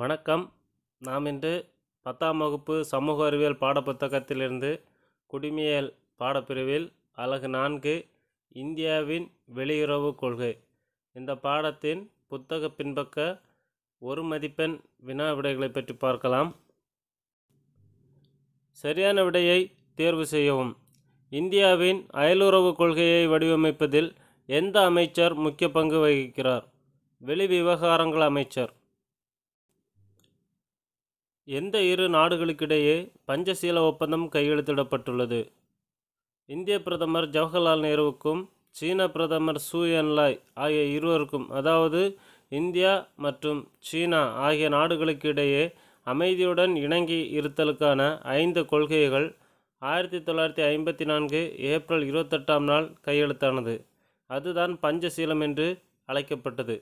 வணக்கம் நாம் இன்று பத்தாம் வகுப்பு சமூக அறிவியல் பாடப்புத்தகத்திலிருந்து குடிமையல் பாடப்பிரிவில் அழகு நான்கு இந்தியாவின் வெளியுறவு கொள்கை இந்த பாடத்தின் புத்தக பின்பக்க ஒரு மதிப்பெண் வினா விடைகளை பற்றி பார்க்கலாம் சரியான விடையை தேர்வு செய்யவும் இந்தியாவின் அயலுறவு கொள்கையை வடிவமைப்பதில் எந்த அமைச்சர் முக்கிய பங்கு வகிக்கிறார் வெளிவிவகாரங்கள் அமைச்சர் எந்த இரு நாடுகளுக்கிடையே பஞ்சசீல ஒப்பந்தம் கையெழுத்திடப்பட்டுள்ளது இந்திய பிரதமர் ஜவஹர்லால் நேருவுக்கும் சீன பிரதமர் சூ என்லாய் ஆகிய இருவருக்கும் அதாவது இந்தியா மற்றும் சீனா ஆகிய நாடுகளுக்கிடையே அமைதியுடன் இணங்கி இருத்தலுக்கான ஐந்து கொள்கைகள் ஆயிரத்தி தொள்ளாயிரத்தி ஐம்பத்தி நான்கு ஏப்ரல் இருபத்தெட்டாம் நாள் கையெழுத்தானது அதுதான் பஞ்சசீலம் என்று அழைக்கப்பட்டது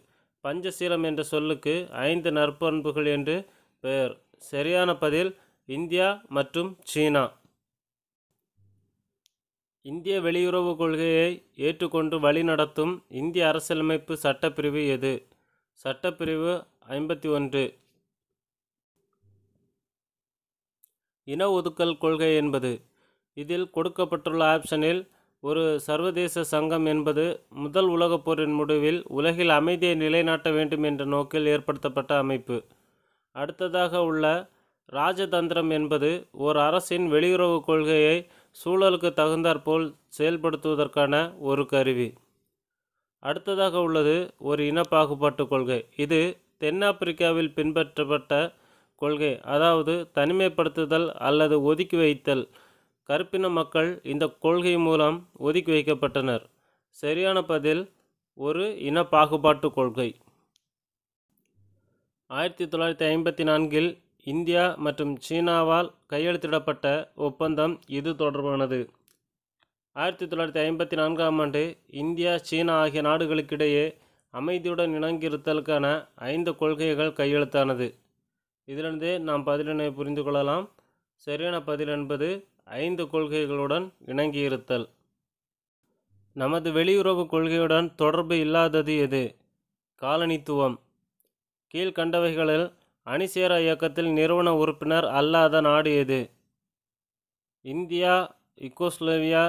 பஞ்சசீலம் என்ற சொல்லுக்கு ஐந்து நற்பண்புகள் என்று பேர் சரியான பதில் இந்தியா மற்றும் சீனா இந்திய வெளியுறவு கொள்கையை ஏற்றுக்கொண்டு வழிநடத்தும் இந்திய அரசியலமைப்பு சட்டப்பிரிவு எது சட்டப்பிரிவு ஐம்பத்தி ஒன்று இன ஒதுக்கல் கொள்கை என்பது இதில் கொடுக்கப்பட்டுள்ள ஆப்ஷனில் ஒரு சர்வதேச சங்கம் என்பது முதல் உலகப் போரின் முடிவில் உலகில் அமைதியை நிலைநாட்ட வேண்டும் என்ற நோக்கில் ஏற்படுத்தப்பட்ட அமைப்பு அடுத்ததாக உள்ள ராஜதந்திரம் என்பது ஓர் அரசின் வெளியுறவு கொள்கையை சூழலுக்கு தகுந்தாற்போல் செயல்படுத்துவதற்கான ஒரு கருவி அடுத்ததாக உள்ளது ஒரு இனப்பாகுபாட்டு கொள்கை இது தென்னாப்பிரிக்காவில் பின்பற்றப்பட்ட கொள்கை அதாவது தனிமைப்படுத்துதல் அல்லது ஒதுக்கி வைத்தல் கருப்பின மக்கள் இந்த கொள்கை மூலம் ஒதுக்கி வைக்கப்பட்டனர் சரியான பதில் ஒரு இன பாகுபாட்டு கொள்கை ஆயிரத்தி தொள்ளாயிரத்தி ஐம்பத்தி நான்கில் இந்தியா மற்றும் சீனாவால் கையெழுத்திடப்பட்ட ஒப்பந்தம் இது தொடர்பானது ஆயிரத்தி தொள்ளாயிரத்தி ஐம்பத்தி நான்காம் ஆண்டு இந்தியா சீனா ஆகிய நாடுகளுக்கிடையே அமைதியுடன் இணங்கியிருத்தலுக்கான ஐந்து கொள்கைகள் கையெழுத்தானது இதிலிருந்து நாம் பதிலினை புரிந்து கொள்ளலாம் சரியான பதில் என்பது ஐந்து கொள்கைகளுடன் இணங்கியிருத்தல் நமது வெளியுறவு கொள்கையுடன் தொடர்பு இல்லாதது எது காலனித்துவம் கீழ்கண்டவைகளில் அணிசேரா இயக்கத்தில் நிறுவன உறுப்பினர் அல்லாத நாடு எது இந்தியா இக்கோஸ்லோவியா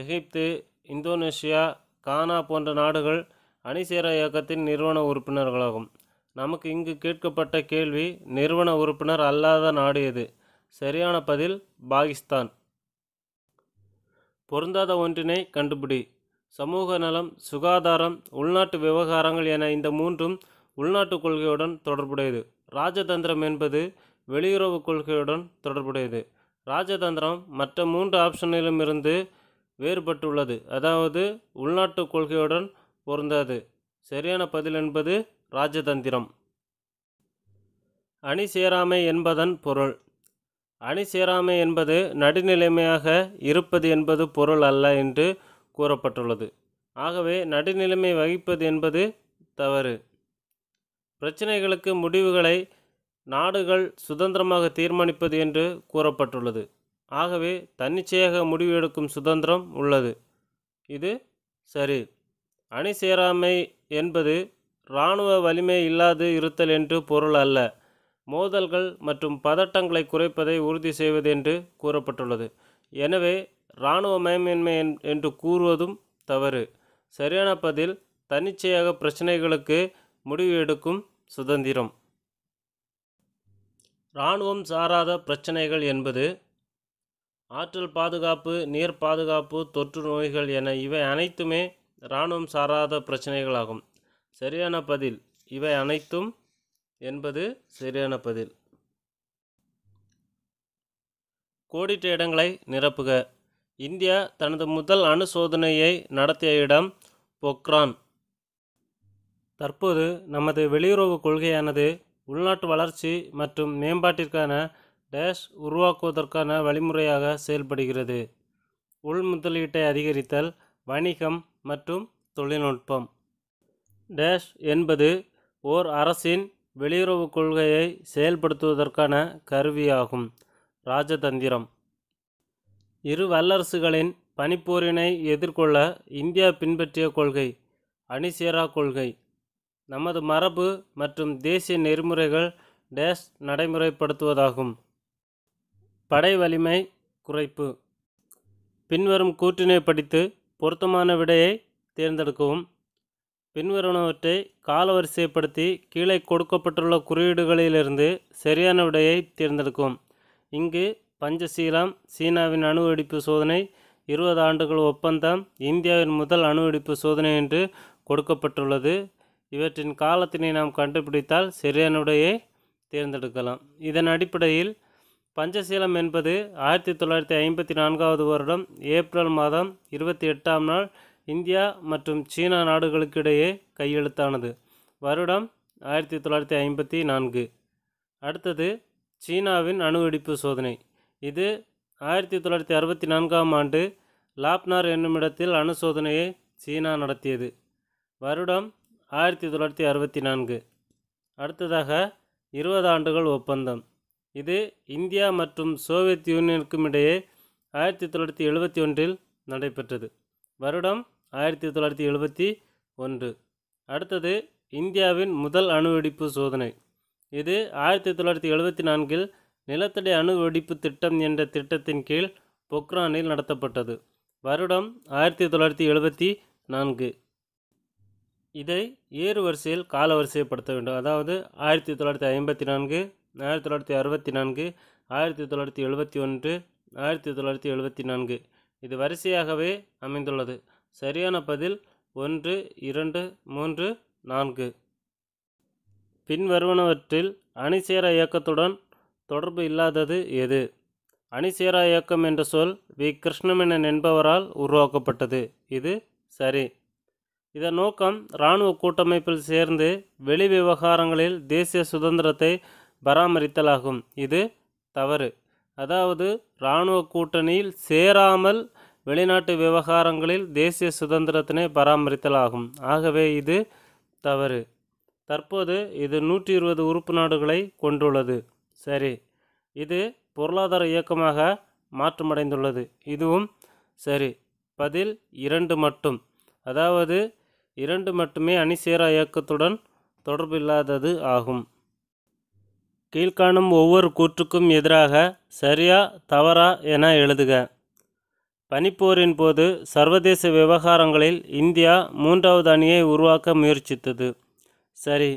எகிப்து இந்தோனேஷியா கானா போன்ற நாடுகள் அணிசேரா இயக்கத்தின் நிறுவன உறுப்பினர்களாகும் நமக்கு இங்கு கேட்கப்பட்ட கேள்வி நிறுவன உறுப்பினர் அல்லாத நாடு எது சரியான பதில் பாகிஸ்தான் பொருந்தாத ஒன்றினை கண்டுபிடி சமூக நலம் சுகாதாரம் உள்நாட்டு விவகாரங்கள் என இந்த மூன்றும் உள்நாட்டு கொள்கையுடன் தொடர்புடையது ராஜதந்திரம் என்பது வெளியுறவு கொள்கையுடன் தொடர்புடையது ராஜதந்திரம் மற்ற மூன்று இருந்து வேறுபட்டுள்ளது அதாவது உள்நாட்டு கொள்கையுடன் பொருந்தாது சரியான பதில் என்பது ராஜதந்திரம் அணி சேராமை என்பதன் பொருள் அணி சேராமை என்பது நடுநிலைமையாக இருப்பது என்பது பொருள் அல்ல என்று கூறப்பட்டுள்ளது ஆகவே நடுநிலைமை வகிப்பது என்பது தவறு பிரச்சினைகளுக்கு முடிவுகளை நாடுகள் சுதந்திரமாக தீர்மானிப்பது என்று கூறப்பட்டுள்ளது ஆகவே தன்னிச்சையாக முடிவு எடுக்கும் சுதந்திரம் உள்ளது இது சரி அணி சேராமை என்பது இராணுவ வலிமை இல்லாது இருத்தல் என்று பொருள் அல்ல மோதல்கள் மற்றும் பதட்டங்களை குறைப்பதை உறுதி செய்வது என்று கூறப்பட்டுள்ளது எனவே இராணுவ மயமின்மை என்று கூறுவதும் தவறு சரியான பதில் தன்னிச்சையாக பிரச்சனைகளுக்கு முடிவு எடுக்கும் சுதந்திரம் இராணுவம் சாராத பிரச்சனைகள் என்பது ஆற்றல் பாதுகாப்பு நீர் பாதுகாப்பு தொற்று நோய்கள் என இவை அனைத்துமே இராணுவம் சாராத பிரச்சனைகளாகும் சரியான பதில் இவை அனைத்தும் என்பது சரியான பதில் கோடிட்ட இடங்களை நிரப்புக இந்தியா தனது முதல் அணு சோதனையை நடத்திய இடம் பொக்ரான் தற்போது நமது வெளியுறவு கொள்கையானது உள்நாட்டு வளர்ச்சி மற்றும் மேம்பாட்டிற்கான டேஷ் உருவாக்குவதற்கான வழிமுறையாக செயல்படுகிறது உள் முதலீட்டை அதிகரித்தல் வணிகம் மற்றும் தொழில்நுட்பம் டேஷ் என்பது ஓர் அரசின் வெளியுறவு கொள்கையை செயல்படுத்துவதற்கான கருவியாகும் ராஜதந்திரம் இரு வல்லரசுகளின் பனிப்போரினை எதிர்கொள்ள இந்தியா பின்பற்றிய கொள்கை அணிசேரா கொள்கை நமது மரபு மற்றும் தேசிய நெறிமுறைகள் டேஷ் நடைமுறைப்படுத்துவதாகும் படை வலிமை குறைப்பு பின்வரும் கூற்றினை படித்து பொருத்தமான விடையை தேர்ந்தெடுக்கவும் பின்வருவனவற்றை காலவரிசைப்படுத்தி கீழே கொடுக்கப்பட்டுள்ள குறியீடுகளிலிருந்து சரியான விடையை தேர்ந்தெடுக்கும் இங்கு பஞ்சசீலம் சீனாவின் அணு வெடிப்பு சோதனை இருபது ஆண்டுகள் ஒப்பந்தம் இந்தியாவின் முதல் அணு வெடிப்பு சோதனை என்று கொடுக்கப்பட்டுள்ளது இவற்றின் காலத்தினை நாம் கண்டுபிடித்தால் சரியானுடையை தேர்ந்தெடுக்கலாம் இதன் அடிப்படையில் பஞ்சசீலம் என்பது ஆயிரத்தி தொள்ளாயிரத்தி ஐம்பத்தி நான்காவது வருடம் ஏப்ரல் மாதம் இருபத்தி எட்டாம் நாள் இந்தியா மற்றும் சீனா நாடுகளுக்கிடையே கையெழுத்தானது வருடம் ஆயிரத்தி தொள்ளாயிரத்தி ஐம்பத்தி நான்கு அடுத்தது சீனாவின் அணு வெடிப்பு சோதனை இது ஆயிரத்தி தொள்ளாயிரத்தி அறுபத்தி நான்காம் ஆண்டு லாப்னார் என்னுமிடத்தில் அணு சோதனையை சீனா நடத்தியது வருடம் ஆயிரத்தி தொள்ளாயிரத்தி அறுபத்தி நான்கு அடுத்ததாக இருபது ஆண்டுகள் ஒப்பந்தம் இது இந்தியா மற்றும் சோவியத் யூனியனுக்கும் இடையே ஆயிரத்தி தொள்ளாயிரத்தி எழுபத்தி ஒன்றில் நடைபெற்றது வருடம் ஆயிரத்தி தொள்ளாயிரத்தி எழுபத்தி ஒன்று அடுத்தது இந்தியாவின் முதல் அணு வெடிப்பு சோதனை இது ஆயிரத்தி தொள்ளாயிரத்தி எழுபத்தி நான்கில் நிலத்தடி அணு வெடிப்பு திட்டம் என்ற திட்டத்தின் கீழ் பொக்ரானில் நடத்தப்பட்டது வருடம் ஆயிரத்தி தொள்ளாயிரத்தி எழுபத்தி நான்கு இதை ஏறு வரிசையில் கால வரிசைப்படுத்த வேண்டும் அதாவது ஆயிரத்தி தொள்ளாயிரத்தி ஐம்பத்தி நான்கு ஆயிரத்தி தொள்ளாயிரத்தி அறுபத்தி நான்கு ஆயிரத்தி தொள்ளாயிரத்தி எழுபத்தி ஒன்று ஆயிரத்தி தொள்ளாயிரத்தி எழுபத்தி நான்கு இது வரிசையாகவே அமைந்துள்ளது சரியான பதில் ஒன்று இரண்டு மூன்று நான்கு பின்வருவனவற்றில் அணிசேரா இயக்கத்துடன் தொடர்பு இல்லாதது எது அணிசேரா இயக்கம் என்ற சொல் வி கிருஷ்ணமேனன் என்பவரால் உருவாக்கப்பட்டது இது சரி இதன் நோக்கம் இராணுவ கூட்டமைப்பில் சேர்ந்து வெளி விவகாரங்களில் தேசிய சுதந்திரத்தை பராமரித்தலாகும் இது தவறு அதாவது இராணுவ கூட்டணியில் சேராமல் வெளிநாட்டு விவகாரங்களில் தேசிய சுதந்திரத்தினை பராமரித்தலாகும் ஆகவே இது தவறு தற்போது இது நூற்றி இருபது உறுப்பு நாடுகளை கொண்டுள்ளது சரி இது பொருளாதார இயக்கமாக மாற்றமடைந்துள்ளது இதுவும் சரி பதில் இரண்டு மட்டும் அதாவது இரண்டு மட்டுமே அணிசேரா இயக்கத்துடன் தொடர்பில்லாதது ஆகும் கீழ்காணும் ஒவ்வொரு கூற்றுக்கும் எதிராக சரியா தவறா என எழுதுக பனிப்போரின் போது சர்வதேச விவகாரங்களில் இந்தியா மூன்றாவது அணியை உருவாக்க முயற்சித்தது சரி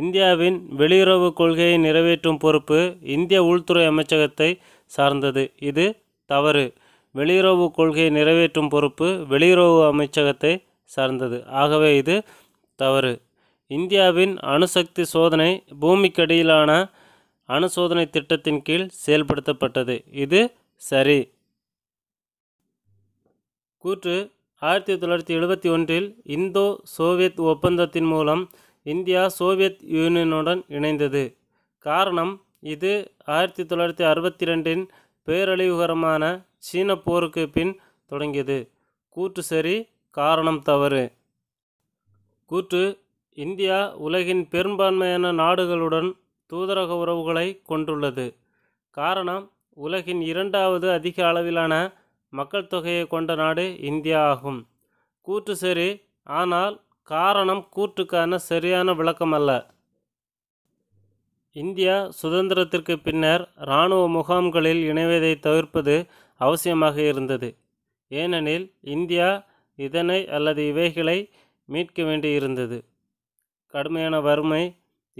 இந்தியாவின் வெளியுறவு கொள்கையை நிறைவேற்றும் பொறுப்பு இந்திய உள்துறை அமைச்சகத்தை சார்ந்தது இது தவறு வெளியுறவு கொள்கையை நிறைவேற்றும் பொறுப்பு வெளியுறவு அமைச்சகத்தை சார்ந்தது ஆகவே இது தவறு இந்தியாவின் அணுசக்தி சோதனை பூமிக்கடியிலான அணுசோதனை திட்டத்தின் கீழ் செயல்படுத்தப்பட்டது இது சரி கூற்று ஆயிரத்தி தொள்ளாயிரத்தி எழுபத்தி ஒன்றில் இந்தோ சோவியத் ஒப்பந்தத்தின் மூலம் இந்தியா சோவியத் யூனியனுடன் இணைந்தது காரணம் இது ஆயிரத்தி தொள்ளாயிரத்தி அறுபத்தி ரெண்டின் பேரழிவுகரமான சீன போருக்கு பின் தொடங்கியது கூற்று சரி காரணம் தவறு கூற்று இந்தியா உலகின் பெரும்பான்மையான நாடுகளுடன் தூதரக உறவுகளை கொண்டுள்ளது காரணம் உலகின் இரண்டாவது அதிக அளவிலான மக்கள் தொகையை கொண்ட நாடு இந்தியா ஆகும் கூற்று சரி ஆனால் காரணம் கூற்றுக்கான சரியான விளக்கம் அல்ல இந்தியா சுதந்திரத்திற்கு பின்னர் இராணுவ முகாம்களில் இணைவதை தவிர்ப்பது அவசியமாக இருந்தது ஏனெனில் இந்தியா இதனை அல்லது இவைகளை மீட்க வேண்டியிருந்தது கடுமையான வறுமை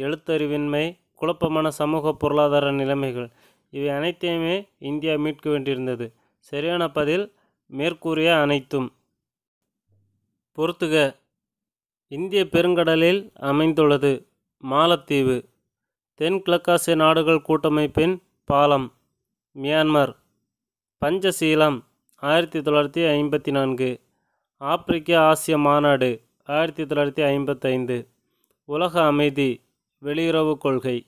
எழுத்தறிவின்மை குழப்பமான சமூக பொருளாதார நிலைமைகள் இவை அனைத்தையுமே இந்தியா மீட்க வேண்டியிருந்தது சரியான பதில் மேற்கூறிய அனைத்தும் பொறுத்துக இந்திய பெருங்கடலில் அமைந்துள்ளது மாலத்தீவு தென்கிழக்காசிய நாடுகள் கூட்டமைப்பின் பாலம் மியான்மர் பஞ்சசீலம் ஆயிரத்தி தொள்ளாயிரத்தி ஐம்பத்தி நான்கு ஆப்பிரிக்க ஆசிய மாநாடு ஆயிரத்தி தொள்ளாயிரத்தி ஐம்பத்தைந்து உலக அமைதி வெளியுறவு கொள்கை